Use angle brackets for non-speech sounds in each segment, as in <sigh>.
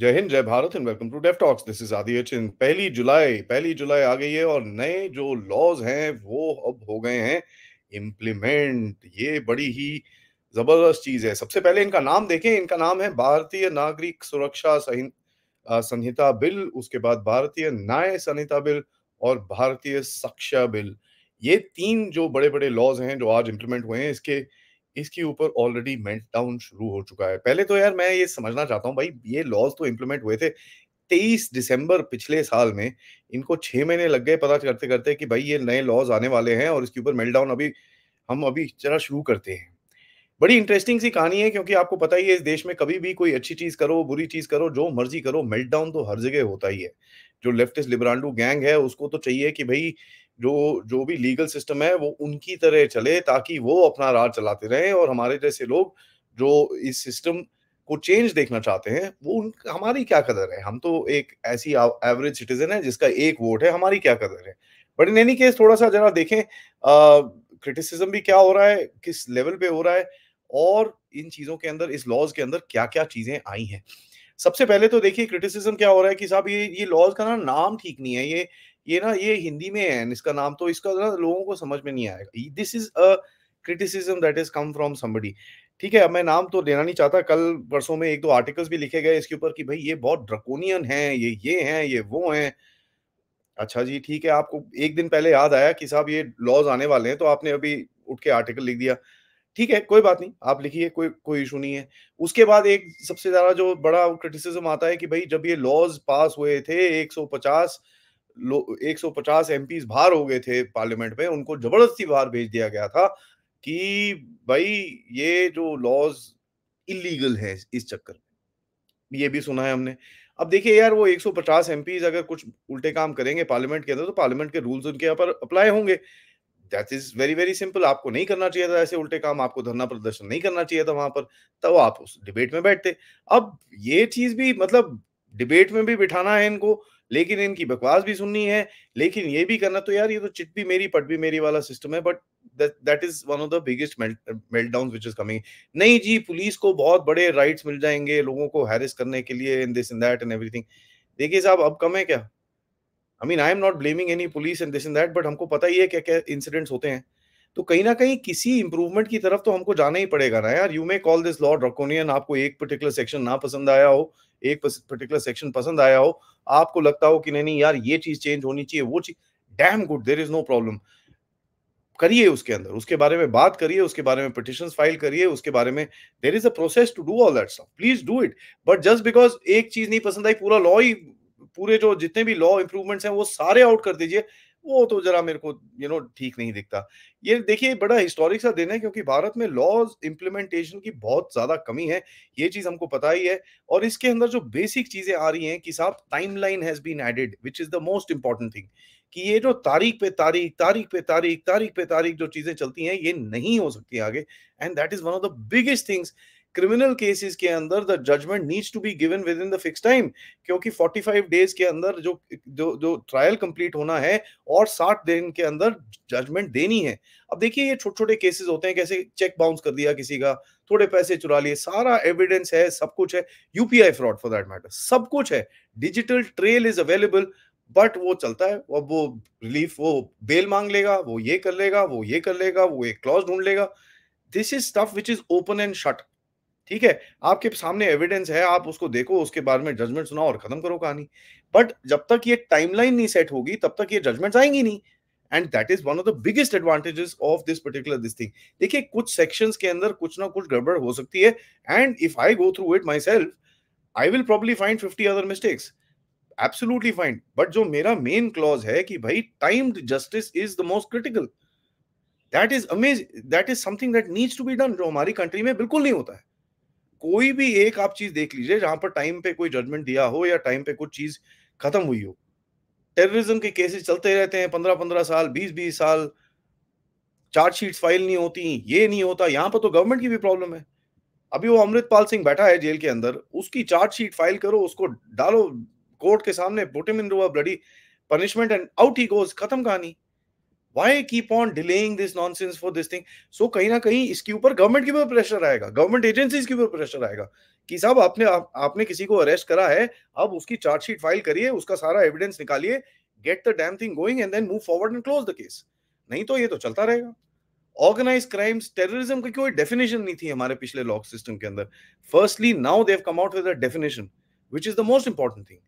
जय हिंद जय Bharat and welcome to Dev talks this is Adi चिन पहली जुलाई पहली जुलाई आ गई है और नए जो लॉज हैं वो अब हो गए हैं इम्प्लीमेंट ये बड़ी ही जबरदस्त चीज है सबसे पहले इनका नाम देखें इनका नाम है भारतीय नागरिक सुरक्षा संहिता बिल उसके बाद भारतीय न्याय संहिता बिल और भारतीय शिक्षा बिल ये तीन जो बड़े बड़े लॉज हैं जो आज इम्प्लीमेंट हुए हैं इसके इसके ऊपर ऑलरेडी मेल्ट डाउन शुरू हो चुका है पहले तो यार मैं ये समझना चाहता हूँ भाई ये लॉज तो इम्प्लीमेंट हुए थे तेईस दिसंबर पिछले साल में इनको छह महीने लग गए पता करते करते कि भाई ये नए लॉज आने वाले हैं और इसके ऊपर मेल्ट डाउन अभी हम अभी जरा शुरू करते हैं बड़ी इंटरेस्टिंग सी कहानी है क्योंकि आपको पता ही है इस देश में कभी भी कोई अच्छी चीज करो बुरी चीज करो जो मर्जी करो मेल्ट डाउन तो हर जगह होता ही है जो लेफ्टिस्ट लिबरांडू गैंग है उसको तो चाहिए कि भाई जो जो भी लीगल सिस्टम है वो उनकी तरह चले ताकि वो अपना राज चलाते रहें और हमारे जैसे लोग जो इस सिस्टम को चेंज देखना चाहते हैं वो उन हमारी क्या कदर है हम तो एक ऐसी एवरेज सिटीजन है जिसका एक वोट है हमारी क्या कदर है बट इन एनी केस थोड़ा सा जरा देखें क्रिटिसिज्म भी क्या हो रहा है किस लेवल पे हो रहा है और इन चीजों के अंदर इस लॉज के अंदर क्या क्या चीजें आई हैं सबसे पहले तो देखिए क्रिटिसिज्म क्या हो रहा है कि साहब ये ये लॉज का ना नाम ठीक नहीं है ये ये ना ये हिंदी में है इसका नाम तो इसका ना लोगों को समझ में नहीं आएगा this is a criticism that is come from somebody ठीक है अब मैं नाम तो देना नहीं चाहता कल परसों में एक दो आर्टिकल्स भी लिखे गए इसके ऊपर कि भाई ये बहुत ड्रकोनियन है ये ये है ये वो है अच्छा जी ठीक है आपको एक दिन पहले याद आया कि साहब ये लॉज आने वाले हैं तो आपने अभी उठ के आर्टिकल लिख दिया ठीक है कोई बात नहीं आप लिखिए कोई कोई इशू नहीं है उसके बाद एक सबसे ज्यादा जो बड़ा क्रिटिसिज्म आता है कि भाई जब ये लॉज पास हुए थे 150 एक सौ पचास एम पी बाहर हो गए थे पार्लियामेंट में उनको जबरदस्ती बाहर भेज दिया गया था कि भाई ये जो लॉज इलीगल है इस चक्कर में ये भी सुना है हमने अब देखिए यार वो 150 एमपीज अगर कुछ उल्टे काम करेंगे पार्लियामेंट के अंदर तो पार्लियामेंट के रूल्स उनके यहाँ पर अप्लाई होंगे that is very very simple आपको नहीं करना चाहिए था ऐसे उल्टे काम आपको धरना प्रदर्शन नहीं करना चाहिए था वहां पर तब आप उस डिबेट में बैठते अब ये चीज भी मतलब डिबेट में भी बिठाना है इनको लेकिन इनकी बकवास भी सुननी है लेकिन ये भी करना तो यार ये तो चिट भी मेरी पट भी मेरी वाला सिस्टम है but that is one of the biggest down which is coming नहीं जी पुलिस को बहुत बड़े राइट्स मिल जाएंगे लोगों को हैरेस करने के लिए in this in that and everything देखिए साहब अब कम है क्या I mean I am not blaming any police in this in that but हमको पता ही है क्या क्या इंसिडेंट्स होते हैं तो कहीं ना कहीं किसी इंप्रूवमेंट की तरफ तो हमको जाना ही पड़ेगा ना यार you may call this law draconian आपको एक पर्टिकुलर सेक्शन ना पसंद आया हो एक पर्टिकुलर सेक्शन पसंद आया हो आपको लगता हो कि नहीं नहीं यार ये चीज चेंज होनी चाहिए वो चीज damn good there is no problem करिए उसके अंदर उसके बारे में बात करिए उसके बारे में पिटिशन फाइल करिए उसके बारे में there is a process to do all that stuff please do it but just because एक चीज नहीं पसंद आई पूरा लॉ ही पूरे जो जितने भी लॉ इंप्रूवमेंट्स हैं वो सारे आउट कर दीजिए वो तो जरा मेरे को यू नो ठीक नहीं दिखता ये देखिए बड़ा हिस्टोरिक सा दिन है क्योंकि भारत में लॉज इम्प्लीमेंटेशन की बहुत ज्यादा कमी है ये चीज हमको पता ही है और इसके अंदर जो बेसिक चीजें आ रही हैं कि साहब timeline has been added which is the most important thing कि ये जो तारीख पे तारीख तारीख पे तारीख तारीख पे तारीख जो चीजें चलती हैं ये नहीं हो सकती आगे and that is one of the biggest things criminal cases के अंदर the judgement needs to be given within the fix time क्योंकि 45 डेज के अंदर जो जो जो ट्रायल कंप्लीट होना है और 60 दिन के अंदर जजमेंट देनी है अब देखिए ये छोटे छोटे केसेस होते हैं कैसे चेक बाउंस कर दिया किसी का थोड़े पैसे चुरा लिए सारा एविडेंस है सब कुछ है UPI fraud for that matter सब कुछ है digital trail is available but वो चलता है अब वो रिलीफ वो बेल मांग लेगा वो ये कर लेगा वो ये कर लेगा वो एक क्लॉज ढूंढ लेगा this is stuff which is open and shut ठीक है आपके सामने एविडेंस है आप उसको देखो उसके बारे में जजमेंट सुनाओ और खत्म करो कहानी बट जब तक ये टाइमलाइन नहीं सेट होगी तब तक ये जजमेंट आएंगी नहीं and that is one of the biggest advantages of this particular this thing देखिए कुछ सेक्शन के अंदर कुछ ना कुछ गड़बड़ हो सकती है and if I go through it myself I will probably find fifty other mistakes absolutely fine but जो मेरा मेन क्लॉज है कि भाई timed justice is the most critical that is amaze that is something that needs to be done जो हमारी country में बिल्कुल नहीं होता है कोई भी एक आप चीज देख लीजिए जहां पर टाइम पे कोई जजमेंट दिया हो या टाइम पे कुछ चीज खत्म हुई हो टेररिज्म के केसेस चलते रहते हैं पंद्रह पंद्रह साल बीस बीस साल चार्जशीट फाइल नहीं होती ये नहीं होता यहाँ पर तो गवर्नमेंट की भी प्रॉब्लम है अभी वो अमृतपाल सिंह बैठा है जेल के अंदर उसकी चार्जशीट फाइल करो उसको डालो कोर्ट के सामने put bloody punishment and out he goes खत्म कहानी why keep on delaying this nonsense for this thing so कहीं ना कहीं इसके ऊपर गवर्नमेंट के ऊपर प्रेशर आएगा गवर्नमेंट एजेंसीज के ऊपर प्रेशर आएगा कि साहब आपने आप, आपने किसी को अरेस्ट करा है अब उसकी चार्जशीट फाइल करिए उसका सारा एविडेंस निकालिए get the damn thing going and then move forward and close the case नहीं तो ये तो चलता रहेगा ऑर्गेनाइज क्राइम्स टेररिज्म की कोई डेफिनेशन नहीं थी हमारे पिछले लॉक सिस्टम के अंदर firstly now they come out with definition which is the most important thing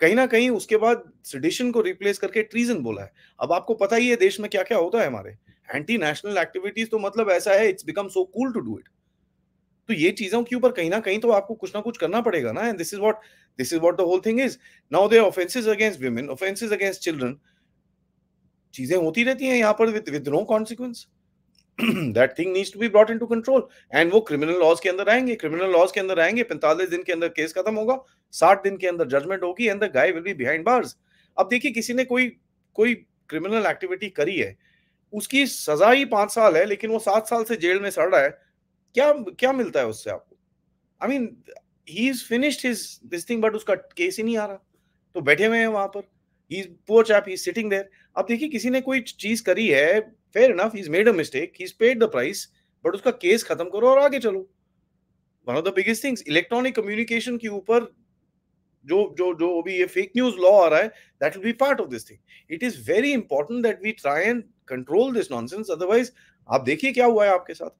कहीं ना कहीं उसके बाद सिडिशन को रिप्लेस करके ट्रीजन बोला है अब आपको पता ही है देश में क्या क्या होता है हमारे एंटी नेशनल एक्टिविटीज तो मतलब ऐसा है it's become so cool to do it तो ये चीजों के ऊपर कहीं ना कहीं तो आपको कुछ ना कुछ करना पड़ेगा ना this is what this is what the whole thing is now they offences against women offences against children चीजें होती रहती हैं यहाँ पर with with no consequence that thing needs to be brought into control and वो criminal laws के अंदर आएंगे क्रिमिनल लॉज के अंदर आएंगे 45 दिन के अंदर केस खत्म होगा 60 दिन के अंदर जजमेंट होगी and the guy will be behind bars अब देखिए किसी ने कोई कोई क्रिमिनल एक्टिविटी करी है उसकी सजा ही पांच साल है लेकिन वो सात साल से जेल में सड़ रहा है क्या क्या मिलता है उससे आपको I mean he is finished his this thing but उसका केस ही नहीं आ रहा तो बैठे हुए हैं वहां पर ही poor chap he sitting there अब देखिए किसी ने कोई चीज करी है fair enough is made a mistake he paid the price but उसका केस खत्म करो और आगे चलो one of the biggest things electronic communication के ऊपर जो जो जो अभी ये फेक न्यूज लॉ आ रहा है that will be part of this thing it is very important that we try and control this nonsense otherwise आप देखिए क्या हुआ है आपके साथ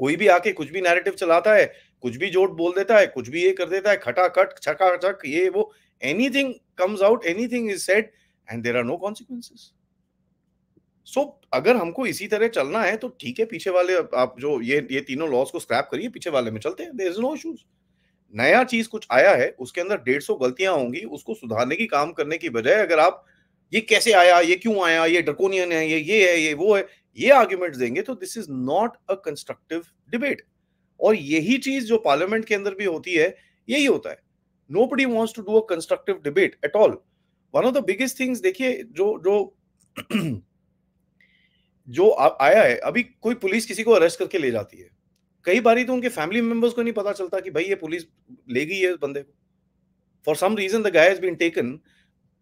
कोई भी आके कुछ भी नैरेटिव चलाता है कुछ भी जोट बोल देता है कुछ भी ये कर देता है खटाखट छक ये वो anything comes out anything is said and there are no consequences so so, अगर हमको इसी तरह चलना है तो ठीक है पीछे वाले आप जो ये ये तीनों लॉस को स्क्रैप करिए पीछे वाले में चलते हैं देर इज नो इशूज नया चीज कुछ आया है उसके अंदर डेढ़ सौ गलतियां होंगी उसको सुधारने की काम करने की बजाय अगर आप ये कैसे आया ये क्यों आया ये ड्रकोनियन है ये ये है ये वो है ये आर्ग्यूमेंट देंगे तो this is not a constructive debate और यही चीज जो पार्लियामेंट के अंदर भी होती है यही होता है nobody wants to do a constructive debate at all one of the biggest things देखिए जो जो <clears throat> जो आ, आया है अभी कोई पुलिस किसी को अरेस्ट करके ले जाती है कई बार तो उनके फैमिली मेंबर्स को नहीं पता चलता कि भाई ये पुलिस ले गई है बंदे को for some reason the guy has been taken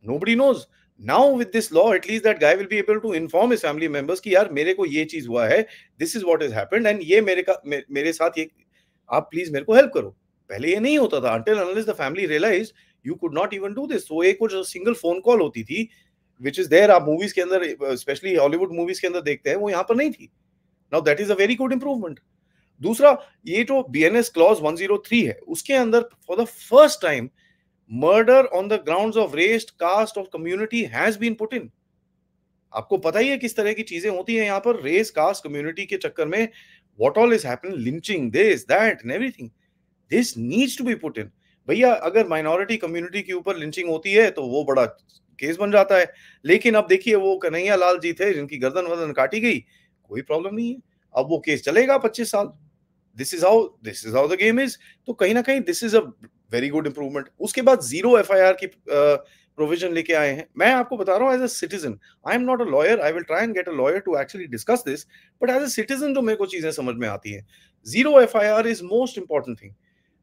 nobody knows now with this law at least that guy will be able to inform his family members कि यार मेरे को ये चीज हुआ है this is what is happened and ये मेरे का मे, मेरे साथ ये आप प्लीज मेरे को हेल्प करो पहले ये नहीं होता था until unless the family realise you could not even do this so एक सिंगल फोन कॉल होती थी विच इज देयर आप मूवीज के अंदर स्पेशली हॉलीवुड मूवीज के अंदर देखते हैं वो यहाँ पर नहीं थी now that is a very good improvement दूसरा ये जो B N S clause one zero three है उसके अंदर for the first time murder on the ground of race caste of community has been put in आपको पता ही है किस तरह की चीजें होती है यहाँ पर रेस कास्ट कम्युनिटी के चक्कर में what all is happening lynching this that and everything this needs to be put in भैया अगर माइनॉरिटी कम्युनिटी के ऊपर लिंचिंग होती है तो वो बड़ा केस बन जाता है लेकिन अब देखिए वो कन्हैया लाल जी थे जिनकी गर्दन वर्दन काटी गई कोई प्रॉब्लम नहीं है अब वो केस चलेगा पच्चीस साल this is how this is how the game is तो कहीं ना कहीं this is a very good improvement उसके बाद जीरो एफ की प्रोविजन लेके आए हैं मैं आपको बता रहा हूँ as a citizen I am not a lawyer I will try and get a lawyer to actually discuss this but as a citizen जो मेरे को चीजें समझ में आती है zero F is most important thing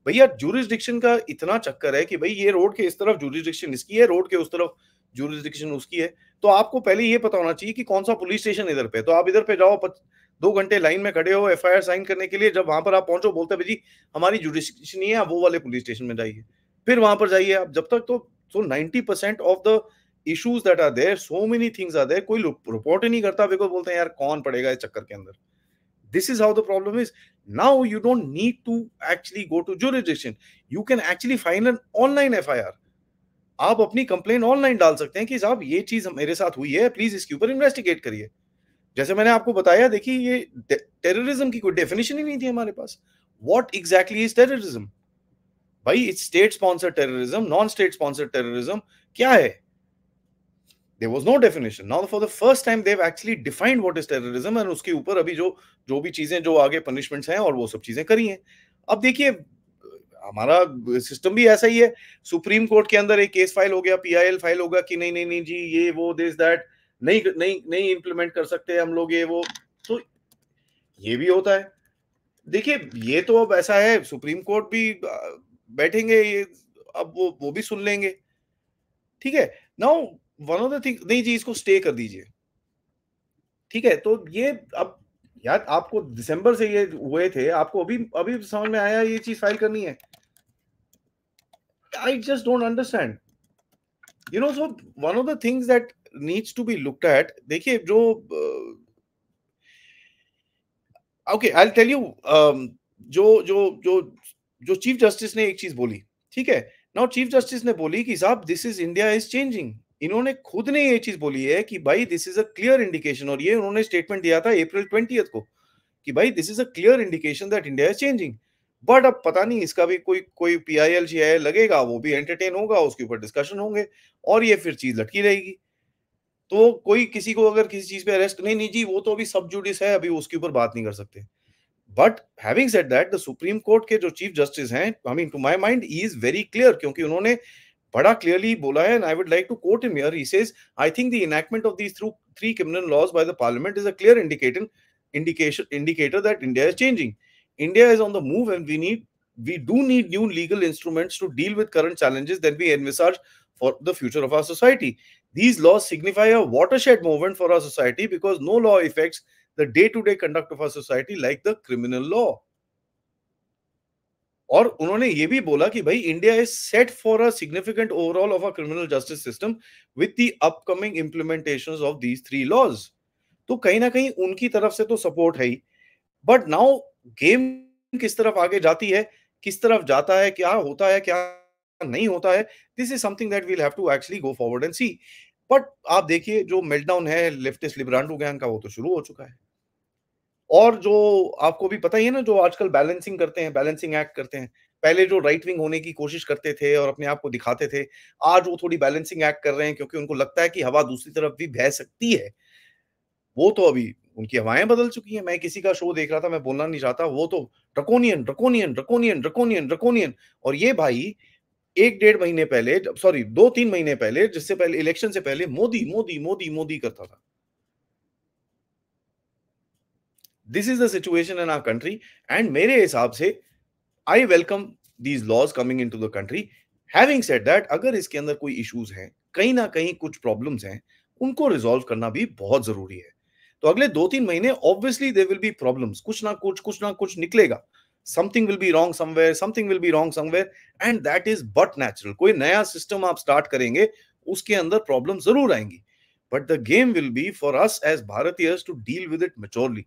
भैया जूरिस्डिक्शन का इतना चक्कर है कि भाई ये रोड के इस तरफ जूरिस्डिक्शन इसकी है रोड के उस तरफ जूरिस्डिक्शन उसकी है तो आपको पहले ये पता होना चाहिए कि कौन सा पुलिस स्टेशन इधर पे तो आप इधर पे जाओ पत, दो घंटे लाइन में खड़े हो एफ साइन करने के लिए जब वहां पर आप पहुंचो बोलते भाई जी हमारी जुडिस्डिक्शन नहीं है वो वाले पुलिस स्टेशन में जाइए फिर वहां पर जाइए आप जब तक तो so ninety percent of the issues that are there so many things are there कोई रिपोर्ट ही नहीं करता बिकॉज बोलते हैं यार कौन पड़ेगा इस चक्कर के अंदर this this is how the problem is now you don't need to actually go you can actually file an online F I R आप अपनी कंप्लेन ऑनलाइन डाल सकते हैं कि साहब ये चीज मेरे साथ हुई है प्लीज इसके ऊपर इन्वेस्टिगेट करिए जैसे मैंने आपको बताया देखिए ये टेररिज्म की कोई डेफिनेशन ही नहीं थी हमारे पास वॉट एग्जैक्टली इज टेररिज्म भाई it's state sponsored terrorism non state sponsored terrorism क्या है there was no definition now for the first time they actually defined what is terrorism and उसके ऊपर अभी जो जो भी चीजें जो आगे पनिशमेंट्स हैं और वो सब चीजें करी हैं अब देखिए हमारा सिस्टम भी ऐसा ही है सुप्रीम कोर्ट के अंदर एक केस फाइल हो गया पीआईएल फाइल होगा कि नहीं नहीं नहीं जी ये वो दिस दैट नहीं नहीं नहीं इंप्लीमेंट कर सकते हम लोग ये वो तो ये भी होता है देखिए ये तो अब ऐसा है सुप्रीम कोर्ट भी बैठेंगे ये अब वो वो भी सुन लेंगे ठीक है now one of the thing नहीं जी इसको स्टे कर दीजिए ठीक है तो ये अब यार आपको दिसंबर से ये हुए थे आपको अभी अभी समझ में आया ये चीज फाइल करनी है I just don't understand you know so one of the things that needs to be looked at देखिए जो ओके आई टेल यू जो जो जो जो चीफ जस्टिस ने एक चीज बोली ठीक है नाउ चीफ जस्टिस ने बोली कि साहब this is India is changing इन्होंने खुद ने ये चीज बोली है कि भाई this is a clear indication और ये उन्होंने स्टेटमेंट दिया था अप्रैल ट्वेंटी को कि भाई this is a clear indication that India is changing but अब पता नहीं इसका भी कोई कोई पी आई एल शी आई लगेगा वो भी एंटरटेन होगा उसके ऊपर डिस्कशन होंगे और ये फिर चीज लटकी रहेगी तो कोई किसी को अगर किसी चीज पे अरेस्ट नहीं नहीं जी वो तो अभी सब जुडिस है अभी उसके ऊपर बात नहीं कर सकते but having said that the supreme court के जो चीफ जस्टिस हैं I mean to my mind he is very clear क्योंकि उन्होंने बड़ा क्लियरली बोला है and I would like to quote him here he says I think the enactment of these three criminal laws by the parliament is a clear indication indicator that India is changing. India is on the move, and we need we do need new legal instruments to deal with current challenges that we envisage for the future of our society. These laws signify a watershed moment for our society because no law affects the day-to-day conduct of our society like the criminal law. और उन्होंने ये भी बोला कि भाई India is set for a significant overhaul of a criminal justice system with the upcoming implementation of these three laws तो कहीं ना कहीं उनकी तरफ से तो सपोर्ट है ही बट नाउ गेम किस तरफ आगे जाती है किस तरफ जाता है क्या होता है क्या नहीं होता है this is something that will have to actually go forward and see but आप देखिए जो मेल्टडाउन है लेफ्टिस्ट लिब्रांडो गैंग का वो तो शुरू हो चुका है और जो आपको भी पता ही है ना जो आजकल बैलेंसिंग करते हैं बैलेंसिंग एक्ट करते हैं पहले जो राइट विंग होने की कोशिश करते थे और अपने आप को दिखाते थे आज वो थोड़ी बैलेंसिंग एक्ट कर रहे हैं क्योंकि उनको लगता है कि हवा दूसरी तरफ भी बह सकती है वो तो अभी उनकी हवाएं बदल चुकी हैं मैं किसी का शो देख रहा था मैं बोलना नहीं चाहता वो तो draconian draconian draconian draconian draconian और ये भाई एक डेढ़ महीने पहले सॉरी दो तीन महीने पहले जिससे पहले इलेक्शन से पहले मोदी मोदी मोदी मोदी करता था this is the situation in our country and मेरे हिसाब से I welcome these laws coming into the country having said that अगर इसके अंदर कोई इशूज हैं कहीं ना कहीं कुछ प्रॉब्लम्स हैं उनको रिजोल्व करना भी बहुत जरूरी है तो अगले दो तीन महीने obviously there will be problems कुछ ना कुछ कुछ ना कुछ निकलेगा something will be wrong somewhere something will be wrong somewhere and that is but natural कोई नया सिस्टम आप स्टार्ट करेंगे उसके अंदर प्रॉब्लम जरूर आएंगी but the game will be for us as Bharatiya to deal with it maturely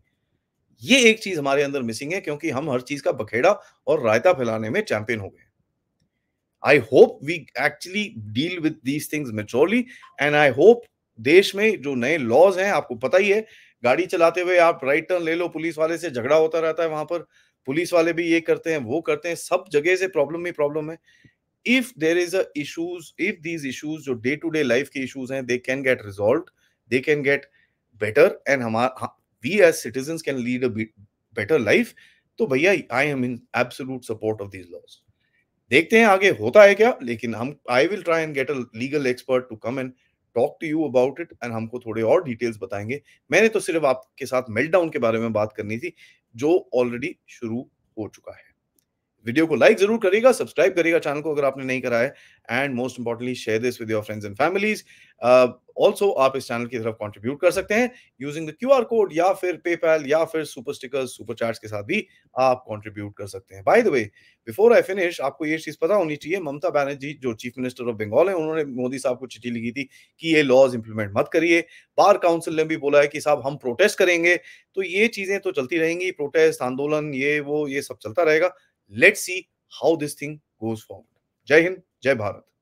ये एक चीज हमारे अंदर मिसिंग है क्योंकि हम हर चीज का बखेड़ा और रायता फैलाने में चैंपियन हो गए I hope we actually deal with these things maturely and I hope देश में जो नए लॉज हैं आपको पता ही है गाड़ी चलाते हुए आप राइट टर्न ले लो पुलिस वाले से झगड़ा होता रहता है वहां पर पुलिस वाले भी ये करते हैं वो करते हैं सब जगह से प्रॉब्लम ही प्रॉब्लम है if there is issues if these issues जो डे टू डे लाइफ के इशूज हैं they can get resolve they can get better and हमारा we as citizens can lead a bit better life तो भैया I am in absolute support of these laws देखते हैं आगे होता है क्या लेकिन हम I will try and get a legal expert to come and talk to you about it and हमको थोड़े और डिटेल्स बताएंगे मैंने तो सिर्फ आपके साथ मेल्टडाउन के बारे में बात करनी थी जो ऑलरेडी शुरू हो चुका है वीडियो को लाइक जरूर करेगा सब्सक्राइब करेगा चैनल को अगर आपने नहीं करा है and most importantly share this with your friends and families also आप इस चैनल की तरफ कॉन्ट्रीब्यूट कर सकते हैं using the Q R code या फिर पेपैल या फिर सुपर स्टिकर्स सुपर चार्ज के साथ भी आप कॉन्ट्रीब्यूट कर सकते हैं by the way before I finish आपको ये चीज पता होनी चाहिए ममता बैनर्जी जो चीफ मिनिस्टर ऑफ बंगाल है उन्होंने मोदी साहब को चिट्ठी लिखी थी कि ये लॉज इंप्लीमेंट मत करिए बार काउंसिल ने भी बोला है कि साहब हम प्रोटेस्ट करेंगे तो ये चीजें तो चलती रहेंगी प्रोटेस्ट आंदोलन ये वो ये सब चलता रहेगा let see how this thing goes forward जय हिंद जय भारत